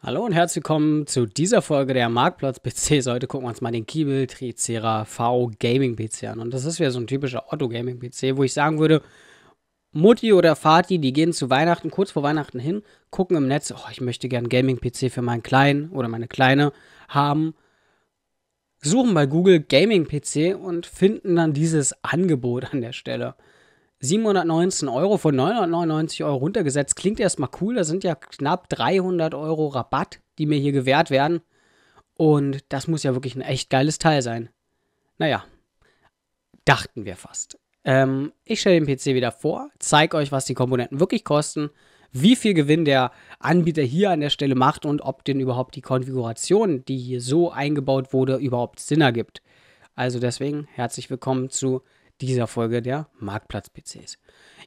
Hallo und herzlich willkommen zu dieser Folge der Marktplatz PCs. Heute gucken wir uns mal den Kiebel Tricera V Gaming PC an. Und das ist wieder so ein typischer Otto Gaming PC, wo ich sagen würde, Mutti oder Vati, die gehen zu Weihnachten, kurz vor Weihnachten hin, gucken im Netz, oh, ich möchte gern Gaming PC für meinen Kleinen oder meine Kleine haben. Suchen bei Google Gaming PC und finden dann dieses Angebot an der Stelle. 719 Euro von 999 Euro runtergesetzt. Klingt erstmal cool. Da sind ja knapp 300 Euro Rabatt, die mir hier gewährt werden. Und das muss ja wirklich ein echt geiles Teil sein. Naja, dachten wir fast. Ähm, ich stelle den PC wieder vor, zeige euch, was die Komponenten wirklich kosten, wie viel Gewinn der Anbieter hier an der Stelle macht und ob denn überhaupt die Konfiguration, die hier so eingebaut wurde, überhaupt Sinn ergibt. Also deswegen herzlich willkommen zu dieser Folge der Marktplatz-PCs.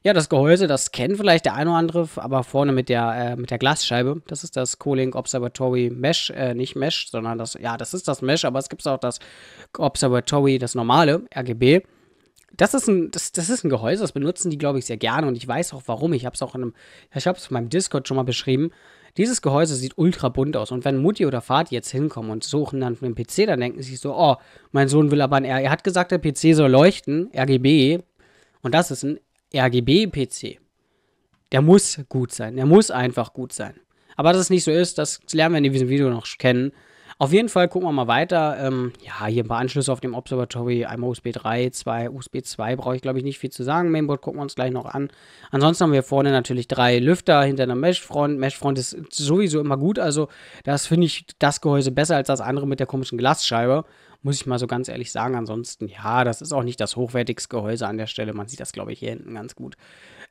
Ja, das Gehäuse, das kennt vielleicht der ein oder andere, aber vorne mit der, äh, mit der Glasscheibe, das ist das Colink Observatory Mesh, äh, nicht Mesh, sondern das, ja, das ist das Mesh, aber es gibt auch das Observatory, das normale, RGB. Das ist, ein, das, das ist ein Gehäuse, das benutzen die, glaube ich, sehr gerne und ich weiß auch warum. Ich habe es auch in einem, ich habe es in meinem Discord schon mal beschrieben. Dieses Gehäuse sieht ultra bunt aus. Und wenn Mutti oder Vati jetzt hinkommen und suchen dann einen PC, dann denken sie sich so, oh, mein Sohn will aber ein R. Er hat gesagt, der PC soll leuchten, RGB. Und das ist ein RGB-PC. Der muss gut sein. Der muss einfach gut sein. Aber dass es nicht so ist, das lernen wir in diesem Video noch kennen. Auf jeden Fall gucken wir mal weiter. Ähm, ja, hier ein paar Anschlüsse auf dem Observatory. Einmal USB 3, 2, USB 2 brauche ich, glaube ich, nicht viel zu sagen. Mainboard gucken wir uns gleich noch an. Ansonsten haben wir vorne natürlich drei Lüfter hinter einer Meshfront. Meshfront ist sowieso immer gut. Also das finde ich das Gehäuse besser als das andere mit der komischen Glasscheibe. Muss ich mal so ganz ehrlich sagen. Ansonsten, ja, das ist auch nicht das hochwertigste Gehäuse an der Stelle. Man sieht das, glaube ich, hier hinten ganz gut.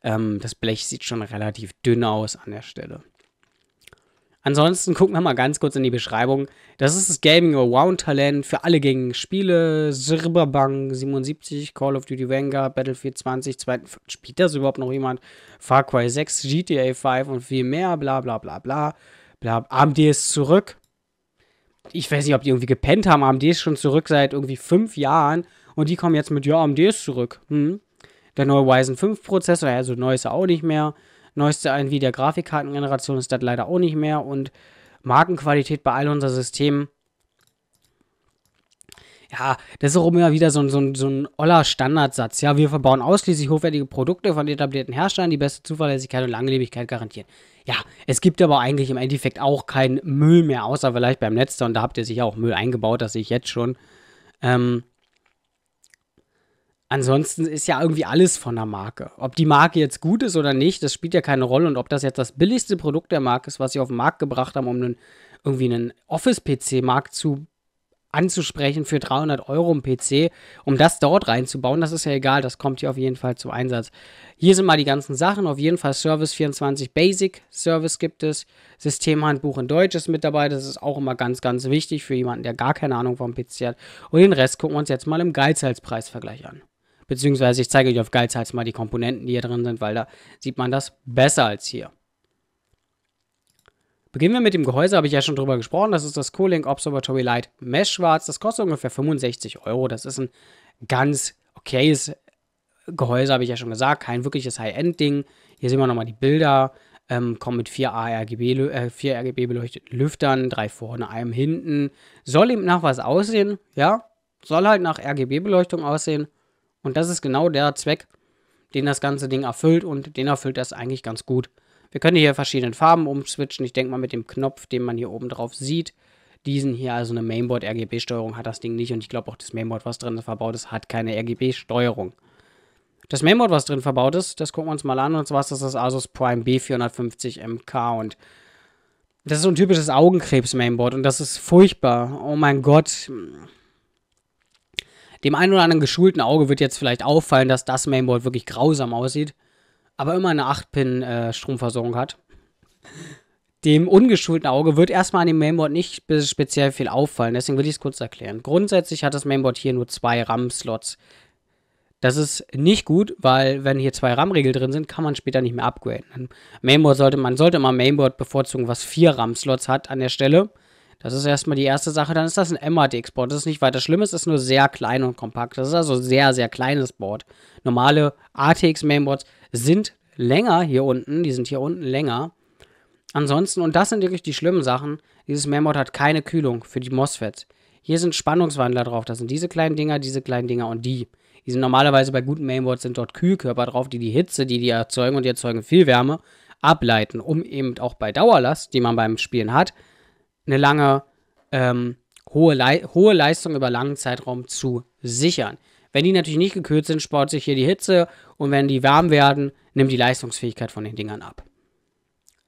Ähm, das Blech sieht schon relativ dünn aus an der Stelle. Ansonsten gucken wir mal ganz kurz in die Beschreibung. Das ist das Gaming Around Talent für alle gängigen Spiele. Cyberpunk 77, Call of Duty Vanguard, Battlefield 20, 2, spielt das überhaupt noch jemand? Far Cry 6, GTA 5 und viel mehr, bla bla bla bla. bla. AMD ist zurück. Ich weiß nicht, ob die irgendwie gepennt haben. AMD ist schon zurück seit irgendwie fünf Jahren und die kommen jetzt mit, ja, AMD ist zurück. Hm. Der neue Ryzen 5 Prozessor, also neu ist er auch nicht mehr. Neueste Nvidia Grafikkartengeneration ist das leider auch nicht mehr und Markenqualität bei all unseren Systemen. Ja, das ist auch immer wieder so, ein, so, ein, so ein oller Standardsatz. Ja, wir verbauen ausschließlich hochwertige Produkte von etablierten Herstellern, die beste Zuverlässigkeit und Langlebigkeit garantieren. Ja, es gibt aber eigentlich im Endeffekt auch keinen Müll mehr, außer vielleicht beim Netz. Und da habt ihr sicher auch Müll eingebaut, das sehe ich jetzt schon. Ähm, ansonsten ist ja irgendwie alles von der Marke. Ob die Marke jetzt gut ist oder nicht, das spielt ja keine Rolle. Und ob das jetzt das billigste Produkt der Marke ist, was sie auf den Markt gebracht haben, um einen, irgendwie einen Office-PC-Markt zu anzusprechen für 300 Euro im PC, um das dort reinzubauen, das ist ja egal, das kommt hier auf jeden Fall zum Einsatz. Hier sind mal die ganzen Sachen, auf jeden Fall Service 24 Basic Service gibt es, Systemhandbuch in Deutsch ist mit dabei, das ist auch immer ganz, ganz wichtig für jemanden, der gar keine Ahnung vom PC hat. Und den Rest gucken wir uns jetzt mal im Geizhalspreisvergleich an. Beziehungsweise ich zeige euch auf Geizhals mal die Komponenten, die hier drin sind, weil da sieht man das besser als hier. Beginnen wir mit dem Gehäuse, habe ich ja schon drüber gesprochen. Das ist das Cooling Observatory Light Mesh Schwarz. Das kostet ungefähr 65 Euro. Das ist ein ganz okayes Gehäuse, habe ich ja schon gesagt. Kein wirkliches High-End-Ding. Hier sehen wir nochmal die Bilder. Ähm, kommt mit vier, ARGB, äh, RGB beleuchteten Lüftern, drei vorne, einem hinten. Soll eben nach was aussehen, ja? Soll halt nach RGB-Beleuchtung aussehen. Und das ist genau der Zweck, den das ganze Ding erfüllt und den erfüllt das eigentlich ganz gut. Wir können hier verschiedene Farben umswitchen. Ich denke mal mit dem Knopf, den man hier oben drauf sieht, diesen hier, also eine Mainboard-RGB-Steuerung hat das Ding nicht und ich glaube auch das Mainboard, was drin verbaut ist, hat keine RGB-Steuerung. Das Mainboard, was drin verbaut ist, das gucken wir uns mal an und zwar ist das das Asus Prime B450 MK und das ist so ein typisches Augenkrebs-Mainboard und das ist furchtbar. Oh mein Gott, dem einen oder anderen geschulten Auge wird jetzt vielleicht auffallen, dass das Mainboard wirklich grausam aussieht, aber immer eine 8-Pin-Stromversorgung äh, hat. Dem ungeschulten Auge wird erstmal an dem Mainboard nicht speziell viel auffallen, deswegen will ich es kurz erklären. Grundsätzlich hat das Mainboard hier nur zwei RAM-Slots. Das ist nicht gut, weil wenn hier zwei ram regel drin sind, kann man später nicht mehr upgraden. Mainboard sollte, man sollte immer Mainboard bevorzugen, was vier RAM-Slots hat an der Stelle. Das ist erstmal die erste Sache. Dann ist das ein MATX-Board. Das ist nicht weiter schlimm, es ist nur sehr klein und kompakt. Das ist also ein sehr, sehr kleines Board. Normale ATX-Mainboards sind länger hier unten. Die sind hier unten länger. Ansonsten, und das sind wirklich die schlimmen Sachen, dieses Mainboard hat keine Kühlung für die MOSFETs. Hier sind Spannungswandler drauf. Das sind diese kleinen Dinger, diese kleinen Dinger und die. Die sind normalerweise bei guten Mainboards sind dort Kühlkörper drauf, die die Hitze, die die erzeugen und die erzeugen viel Wärme, ableiten, um eben auch bei Dauerlast, die man beim Spielen hat, eine lange, ähm, hohe, Le hohe Leistung über langen Zeitraum zu sichern. Wenn die natürlich nicht gekühlt sind, sport sich hier die Hitze und wenn die warm werden, nimmt die Leistungsfähigkeit von den Dingern ab.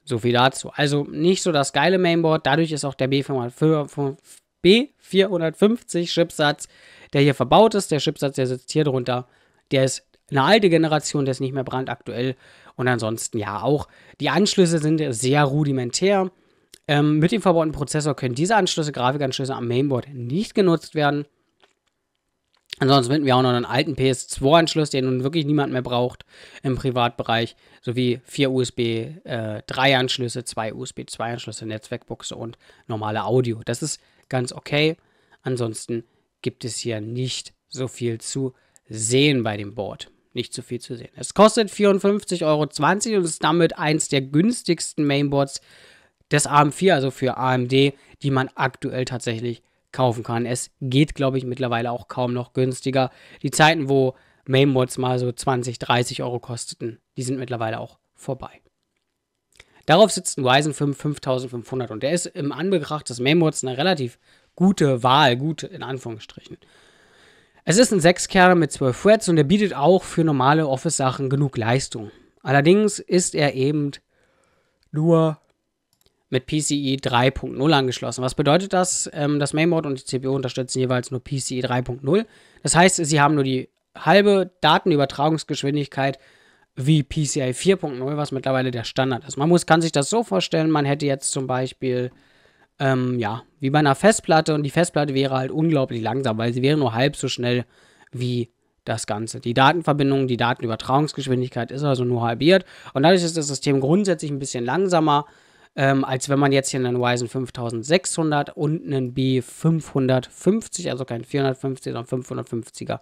So viel dazu. Also nicht so das geile Mainboard, dadurch ist auch der B450 Chipsatz, der hier verbaut ist, der Chipsatz, der sitzt hier drunter, der ist eine alte Generation, der ist nicht mehr brandaktuell und ansonsten ja auch. Die Anschlüsse sind sehr rudimentär ähm, mit dem verbauten Prozessor können diese Anschlüsse, Grafikanschlüsse am Mainboard nicht genutzt werden. Ansonsten finden wir auch noch einen alten PS2-Anschluss, den nun wirklich niemand mehr braucht im Privatbereich, sowie vier USB 3-Anschlüsse, äh, zwei USB 2-Anschlüsse, Netzwerkbuchse und normale Audio. Das ist ganz okay. Ansonsten gibt es hier nicht so viel zu sehen bei dem Board. Nicht so viel zu sehen. Es kostet 54,20 Euro und ist damit eins der günstigsten Mainboards des AM4, also für AMD, die man aktuell tatsächlich kaufen kann. Es geht, glaube ich, mittlerweile auch kaum noch günstiger. Die Zeiten, wo Mainboards mal so 20, 30 Euro kosteten, die sind mittlerweile auch vorbei. Darauf sitzt ein Ryzen 5 5500 und der ist im Anbetracht des Mainboards eine relativ gute Wahl, gut in Anführungsstrichen. Es ist ein 6-Kerner mit 12 Threads und er bietet auch für normale Office-Sachen genug Leistung. Allerdings ist er eben nur mit PCI e 3.0 angeschlossen. Was bedeutet das? Ähm, das Mainboard und die CPU unterstützen jeweils nur PCI e 3.0. Das heißt, sie haben nur die halbe Datenübertragungsgeschwindigkeit wie PCI 4.0, was mittlerweile der Standard ist. Man muss, kann sich das so vorstellen, man hätte jetzt zum Beispiel, ähm, ja, wie bei einer Festplatte und die Festplatte wäre halt unglaublich langsam, weil sie wäre nur halb so schnell wie das Ganze. Die Datenverbindung, die Datenübertragungsgeschwindigkeit ist also nur halbiert und dadurch ist das System grundsätzlich ein bisschen langsamer, ähm, als wenn man jetzt hier einen Ryzen 5600 und einen B550, also kein 450, sondern 550er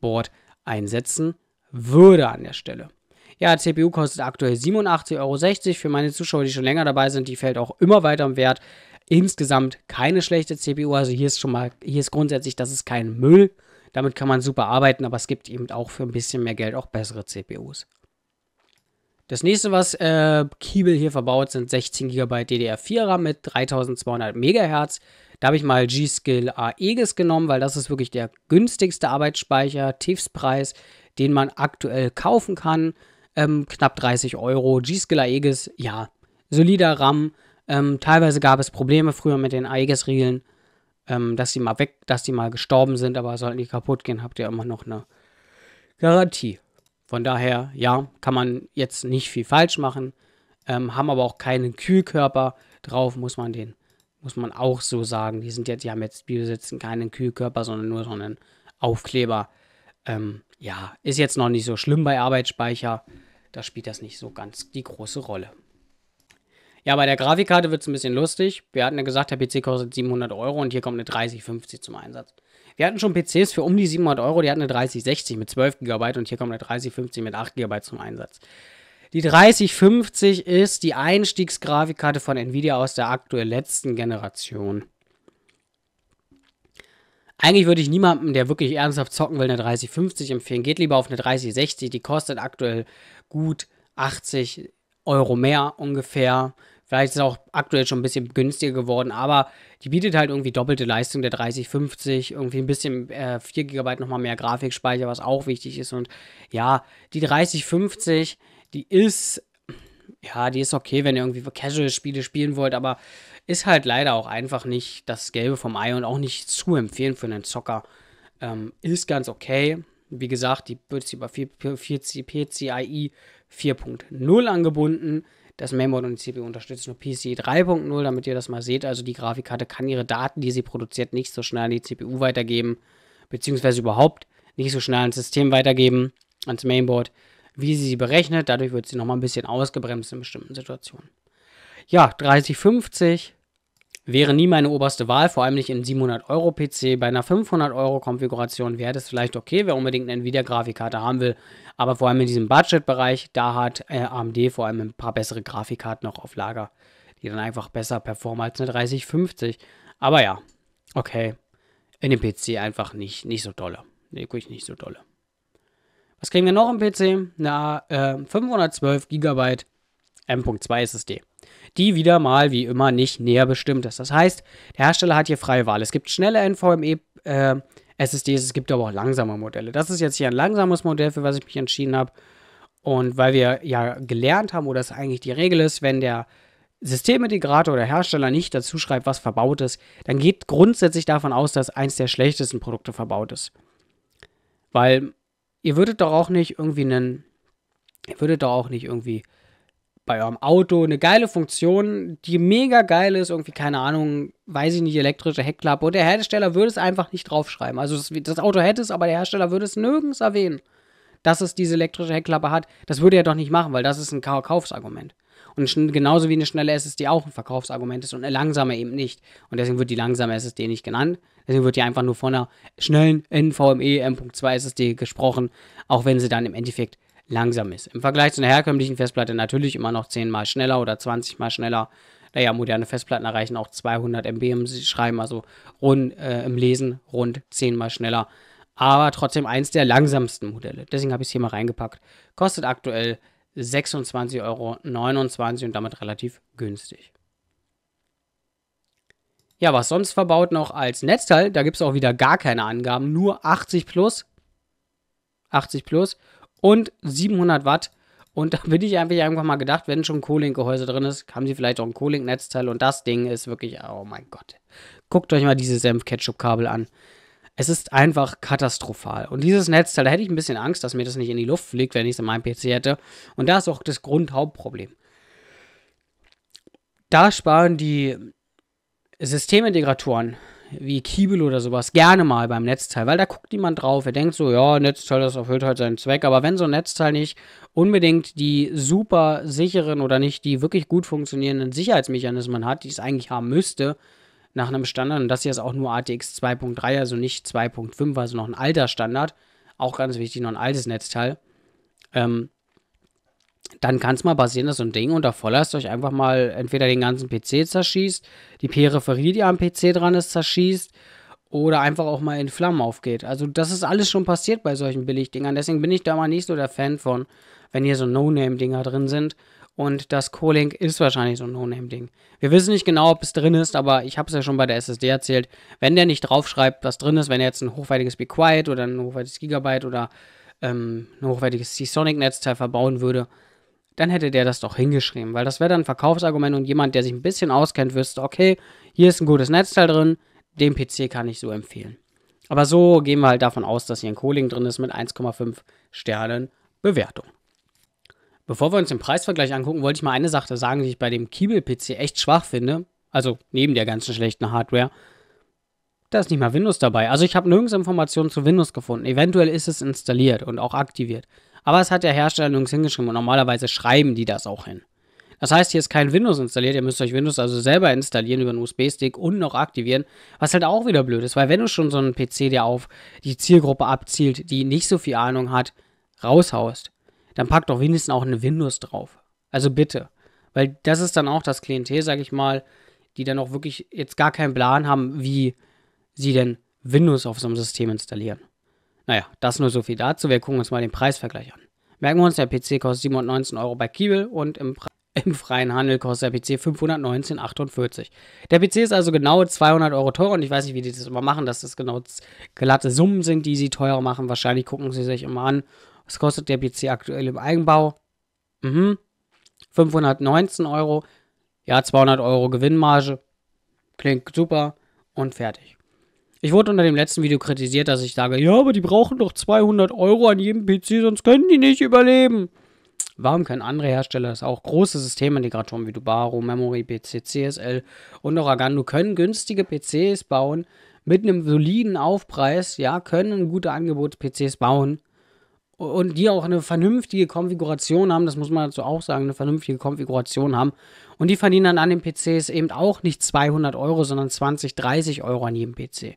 Board einsetzen würde an der Stelle. Ja, CPU kostet aktuell 87,60 Euro. Für meine Zuschauer, die schon länger dabei sind, die fällt auch immer weiter im Wert. Insgesamt keine schlechte CPU. Also hier ist schon mal, hier ist grundsätzlich, das ist kein Müll. Damit kann man super arbeiten, aber es gibt eben auch für ein bisschen mehr Geld auch bessere CPUs. Das nächste, was äh, Kiebel hier verbaut, sind 16 GB DDR4-RAM mit 3200 MHz. Da habe ich mal G-Skill AEGIS genommen, weil das ist wirklich der günstigste Arbeitsspeicher, Tiefspreis, den man aktuell kaufen kann. Ähm, knapp 30 Euro. G-Skill AEGIS, ja, solider RAM. Ähm, teilweise gab es Probleme früher mit den AEGIS-Riegeln, ähm, dass die mal weg, dass die mal gestorben sind, aber sollten die kaputt gehen, habt ihr immer noch eine Garantie. Von daher, ja, kann man jetzt nicht viel falsch machen, ähm, haben aber auch keinen Kühlkörper drauf, muss man den, muss man auch so sagen. Die sind jetzt, die haben jetzt Biositzen keinen Kühlkörper, sondern nur so einen Aufkleber. Ähm, ja, ist jetzt noch nicht so schlimm bei Arbeitsspeicher. Da spielt das nicht so ganz die große Rolle. Ja, bei der Grafikkarte wird es ein bisschen lustig. Wir hatten ja gesagt, der PC kostet 700 Euro und hier kommt eine 3050 zum Einsatz. Wir hatten schon PCs für um die 700 Euro, die hatten eine 3060 mit 12 GB und hier kommt eine 3050 mit 8 GB zum Einsatz. Die 3050 ist die Einstiegsgrafikkarte von Nvidia aus der aktuell letzten Generation. Eigentlich würde ich niemandem, der wirklich ernsthaft zocken will, eine 3050 empfehlen. Geht lieber auf eine 3060, die kostet aktuell gut 80 Euro mehr ungefähr. Vielleicht ist es auch aktuell schon ein bisschen günstiger geworden, aber die bietet halt irgendwie doppelte Leistung der 3050, irgendwie ein bisschen äh, 4 GB nochmal mehr Grafikspeicher, was auch wichtig ist. Und ja, die 3050, die ist, ja, die ist okay, wenn ihr irgendwie Casual-Spiele spielen wollt, aber ist halt leider auch einfach nicht das Gelbe vom Ei und auch nicht zu empfehlen für einen Zocker. Ähm, ist ganz okay. Wie gesagt, die wird über PCIe 4.0 angebunden das Mainboard und die CPU unterstützen nur PCIe 3.0, damit ihr das mal seht. Also die Grafikkarte kann ihre Daten, die sie produziert, nicht so schnell an die CPU weitergeben, beziehungsweise überhaupt nicht so schnell ans System weitergeben, ans Mainboard, wie sie sie berechnet. Dadurch wird sie nochmal ein bisschen ausgebremst in bestimmten Situationen. Ja, 3050 wäre nie meine oberste Wahl, vor allem nicht in 700-Euro-PC. Bei einer 500-Euro-Konfiguration wäre das vielleicht okay, wer unbedingt eine Nvidia-Grafikkarte haben will. Aber vor allem in diesem Budget-Bereich, da hat äh, AMD vor allem ein paar bessere Grafikkarten noch auf Lager, die dann einfach besser performen als eine 3050. Aber ja, okay. In dem PC einfach nicht, nicht so dolle. Nee, guck nicht so dolle. Was kriegen wir noch im PC? Na, äh, 512 GB M.2 SSD die wieder mal wie immer nicht näher bestimmt ist. Das heißt, der Hersteller hat hier freie Wahl. Es gibt schnelle NVMe äh, SSDs, es gibt aber auch langsame Modelle. Das ist jetzt hier ein langsames Modell, für was ich mich entschieden habe. Und weil wir ja gelernt haben, oder es eigentlich die Regel ist, wenn der Systemintegrator oder Hersteller nicht dazu schreibt, was verbaut ist, dann geht grundsätzlich davon aus, dass eins der schlechtesten Produkte verbaut ist. Weil ihr würdet doch auch nicht irgendwie einen, ihr würdet doch auch nicht irgendwie bei eurem Auto eine geile Funktion, die mega geil ist, irgendwie, keine Ahnung, weiß ich nicht, elektrische Heckklappe. Und der Hersteller würde es einfach nicht draufschreiben. Also das, das Auto hätte es, aber der Hersteller würde es nirgends erwähnen, dass es diese elektrische Heckklappe hat. Das würde er doch nicht machen, weil das ist ein Verkaufsargument. Und genauso wie eine schnelle SSD auch ein Verkaufsargument ist und eine langsame eben nicht. Und deswegen wird die langsame SSD nicht genannt. Deswegen wird die einfach nur von einer schnellen NVMe M.2 SSD gesprochen, auch wenn sie dann im Endeffekt langsam ist. Im Vergleich zu einer herkömmlichen Festplatte natürlich immer noch 10 mal schneller oder 20 mal schneller. Naja, moderne Festplatten erreichen auch 200 MB im Schreiben, also rund, äh, im Lesen rund 10 mal schneller. Aber trotzdem eins der langsamsten Modelle. Deswegen habe ich es hier mal reingepackt. Kostet aktuell 26,29 Euro und damit relativ günstig. Ja, was sonst verbaut noch als Netzteil? Da gibt es auch wieder gar keine Angaben, nur 80 plus. 80 plus und 700 Watt. Und da bin ich einfach irgendwann mal gedacht, wenn schon ein co link gehäuse drin ist, haben sie vielleicht auch ein co link netzteil Und das Ding ist wirklich, oh mein Gott. Guckt euch mal diese Senf-Ketchup-Kabel an. Es ist einfach katastrophal. Und dieses Netzteil, da hätte ich ein bisschen Angst, dass mir das nicht in die Luft fliegt, wenn ich es in meinem PC hätte. Und da ist auch das Grundhauptproblem. Da sparen die Systemintegratoren wie Kiebel oder sowas gerne mal beim Netzteil, weil da guckt niemand drauf. Er denkt so, ja, Netzteil, das erfüllt halt seinen Zweck. Aber wenn so ein Netzteil nicht unbedingt die super sicheren oder nicht die wirklich gut funktionierenden Sicherheitsmechanismen hat, die es eigentlich haben müsste, nach einem Standard, und das hier ist auch nur ATX 2.3, also nicht 2.5, also noch ein alter Standard, auch ganz wichtig, noch ein altes Netzteil, ähm, dann kann es mal passieren, dass so ein Ding unter Volllast euch einfach mal entweder den ganzen PC zerschießt, die Peripherie, die am PC dran ist, zerschießt oder einfach auch mal in Flammen aufgeht. Also das ist alles schon passiert bei solchen Billigdingern. Deswegen bin ich da mal nicht so der Fan von, wenn hier so No-Name-Dinger drin sind. Und das Co-Link ist wahrscheinlich so ein No-Name-Ding. Wir wissen nicht genau, ob es drin ist, aber ich habe es ja schon bei der SSD erzählt. Wenn der nicht draufschreibt, was drin ist, wenn er jetzt ein hochwertiges Be Quiet oder ein hochwertiges Gigabyte oder ähm, ein hochwertiges Seasonic-Netzteil verbauen würde, dann hätte der das doch hingeschrieben, weil das wäre dann ein Verkaufsargument und jemand, der sich ein bisschen auskennt, wüsste, okay, hier ist ein gutes Netzteil drin, den PC kann ich so empfehlen. Aber so gehen wir halt davon aus, dass hier ein Cooling drin ist mit 1,5 Sternen Bewertung. Bevor wir uns den Preisvergleich angucken, wollte ich mal eine Sache sagen, die ich bei dem Kiebel-PC echt schwach finde. Also neben der ganzen schlechten Hardware. Da ist nicht mal Windows dabei. Also ich habe nirgends Informationen zu Windows gefunden. Eventuell ist es installiert und auch aktiviert. Aber es hat der Hersteller nirgends hingeschrieben und normalerweise schreiben die das auch hin. Das heißt, hier ist kein Windows installiert, ihr müsst euch Windows also selber installieren über einen USB-Stick und noch aktivieren, was halt auch wieder blöd ist, weil wenn du schon so einen PC, der auf die Zielgruppe abzielt, die nicht so viel Ahnung hat, raushaust, dann pack doch wenigstens auch eine Windows drauf. Also bitte. Weil das ist dann auch das Klientel, sag ich mal, die dann auch wirklich jetzt gar keinen Plan haben, wie sie denn Windows auf so einem System installieren. Naja, das nur so viel dazu. Wir gucken uns mal den Preisvergleich an. Merken wir uns, der PC kostet 719 Euro bei Kiebel und im, im freien Handel kostet der PC 519,48. Der PC ist also genau 200 Euro teurer und ich weiß nicht, wie die das immer machen, dass das genau glatte Summen sind, die sie teurer machen. Wahrscheinlich gucken sie sich immer an, was kostet der PC aktuell im Eigenbau. Mhm. 519 Euro, ja 200 Euro Gewinnmarge, klingt super und fertig. Ich wurde unter dem letzten Video kritisiert, dass ich sage, ja, aber die brauchen doch 200 Euro an jedem PC, sonst können die nicht überleben. Warum können andere Hersteller das auch? Große Systemintegratoren wie Dubaro, Memory PC, CSL und auch Agando können günstige PCs bauen mit einem soliden Aufpreis, ja, können gute Angebots-PCs bauen und die auch eine vernünftige Konfiguration haben, das muss man dazu auch sagen, eine vernünftige Konfiguration haben und die verdienen dann an den PCs eben auch nicht 200 Euro, sondern 20, 30 Euro an jedem PC.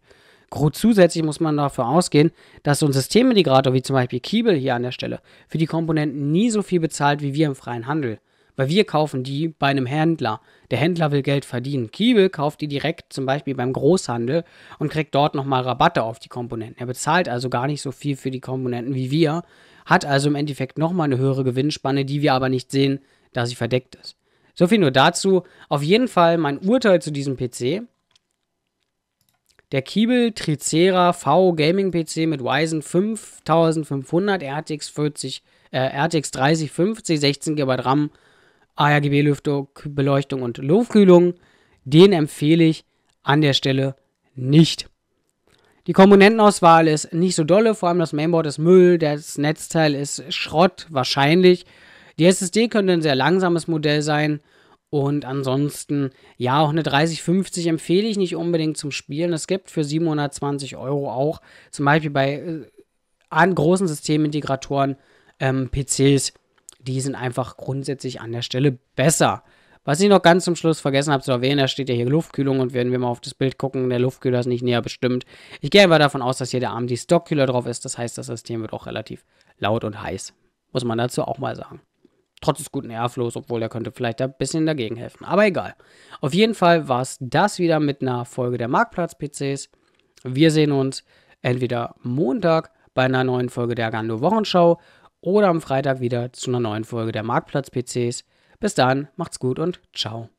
zusätzlich muss man dafür ausgehen, dass so ein Systemintegrator wie zum Beispiel Kiebel hier an der Stelle für die Komponenten nie so viel bezahlt wie wir im freien Handel. Weil wir kaufen die bei einem Händler. Der Händler will Geld verdienen. Kiebel kauft die direkt zum Beispiel beim Großhandel und kriegt dort nochmal Rabatte auf die Komponenten. Er bezahlt also gar nicht so viel für die Komponenten wie wir, hat also im Endeffekt nochmal eine höhere Gewinnspanne, die wir aber nicht sehen, da sie verdeckt ist. So viel nur dazu. Auf jeden Fall mein Urteil zu diesem PC. Der Kiebel Tricera V Gaming PC mit Ryzen 5500 RTX 40 äh, RTX 3050 16 GB RAM, ARGB Lüftung, Beleuchtung und Luftkühlung, den empfehle ich an der Stelle nicht. Die Komponentenauswahl ist nicht so dolle, vor allem das Mainboard ist Müll, das Netzteil ist Schrott wahrscheinlich die SSD könnte ein sehr langsames Modell sein. Und ansonsten, ja, auch eine 3050 empfehle ich nicht unbedingt zum Spielen. Es gibt für 720 Euro auch, zum Beispiel bei äh, an großen Systemintegratoren, ähm, PCs, die sind einfach grundsätzlich an der Stelle besser. Was ich noch ganz zum Schluss vergessen habe zu erwähnen, da steht ja hier Luftkühlung und werden wir mal auf das Bild gucken, der Luftkühler ist nicht näher bestimmt. Ich gehe aber davon aus, dass hier der AMD Stockkühler drauf ist, das heißt, das System wird auch relativ laut und heiß. Muss man dazu auch mal sagen trotz des guten Airflows, obwohl er könnte vielleicht ein bisschen dagegen helfen. Aber egal. Auf jeden Fall war es das wieder mit einer Folge der Marktplatz-PCs. Wir sehen uns entweder Montag bei einer neuen Folge der Agando Wochenschau oder am Freitag wieder zu einer neuen Folge der Marktplatz-PCs. Bis dann, macht's gut und ciao.